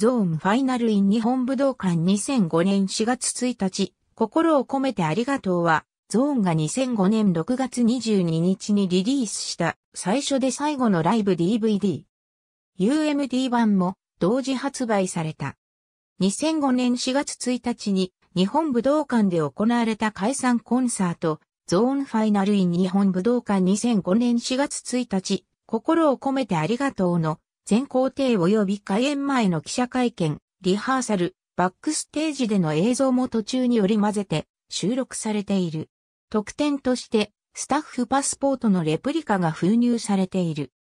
ゾーンファイナルイン日本武道館2005年4月1日、心を込めてありがとうは、ゾーンが2005年6月22日にリリースした最初で最後のライブ DVD。UMD 版も同時発売された。2005年4月1日に日本武道館で行われた解散コンサート、ゾーンファイナルイン日本武道館2005年4月1日、心を込めてありがとうの全行程及び開演前の記者会見、リハーサル、バックステージでの映像も途中に織り混ぜて収録されている。特典として、スタッフパスポートのレプリカが封入されている。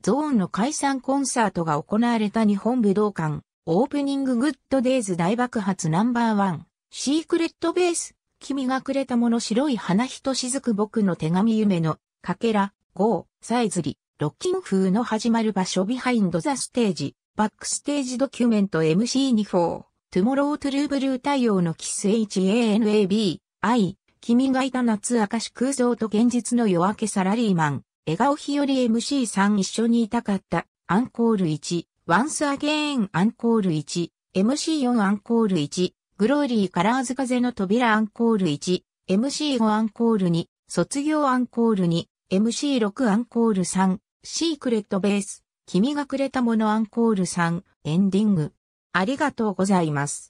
ゾーンの解散コンサートが行われた日本武道館、オープニンググッドデイズ大爆発ナンバーワン、シークレットベース、君がくれたもの白い花ひとしずく僕の手紙夢の、かけら、5、サイズリ、ロッキン風の始まる場所ビハインドザステージ、バックステージドキュメント MC24、トゥモロートゥルーブルー太陽のキス HANAB、I、君がいた夏明石空想と現実の夜明けサラリーマン、笑顔日より MC3 一緒にいたかった、アンコール1、ワンスアゲーンアンコール1、MC4 アンコール1、グローリーカラーズ風の扉アンコール1、MC5 アンコール2、卒業アンコール2、MC6 アンコール3、シークレットベース、君がくれたものアンコール3、エンディング。ありがとうございます。